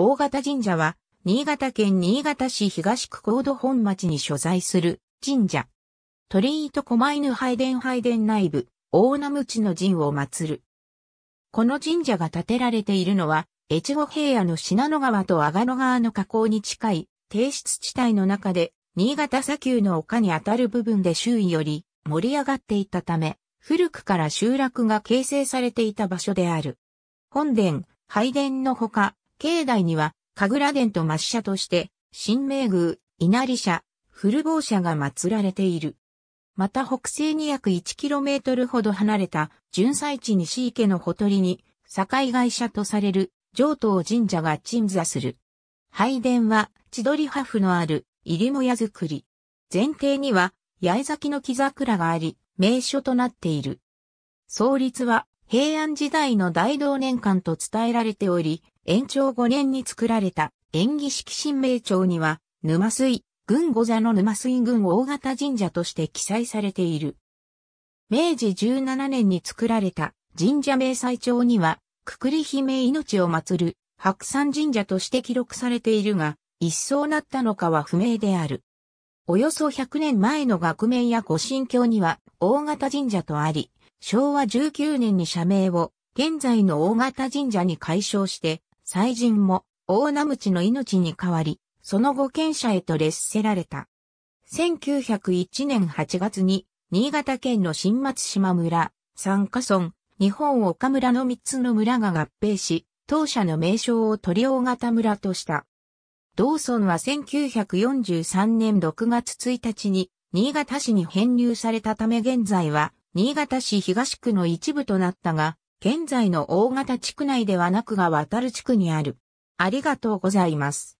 大型神社は、新潟県新潟市東区高度本町に所在する神社。鳥居と狛犬拝殿拝殿内部、大名ちの神を祀る。この神社が建てられているのは、越後平野の信濃川と阿賀野川の河口に近い低湿地帯の中で、新潟砂丘の丘にあたる部分で周囲より盛り上がっていたため、古くから集落が形成されていた場所である。本殿、拝殿のほか、境内には、神楽殿と抹社として、新明宮、稲荷社、古坊社が祀られている。また北西に約 1km ほど離れた、巡祭地西池のほとりに、境会社とされる、上東神社が鎮座する。拝殿は、千鳥破風のある、入も屋造り。前提には、八重咲の木桜があり、名所となっている。創立は、平安時代の大同年間と伝えられており、延長5年に作られた演技式神明帳には、沼水、郡御座の沼水郡大型神社として記載されている。明治17年に作られた神社明細帳には、くくり姫命を祀る白山神社として記録されているが、一層なったのかは不明である。およそ100年前の学名や御神教には大型神社とあり、昭和19年に社名を現在の大型神社に改称して祭神も大名口の命に代わり、その後権者へと劣せられた。1901年8月に、新潟県の新松島村、三カ村、日本岡村の3つの村が合併し、当社の名称を鳥大型村とした。同村は1943年6月1日に、新潟市に編入されたため現在は、新潟市東区の一部となったが、現在の大型地区内ではなくが渡る地区にある。ありがとうございます。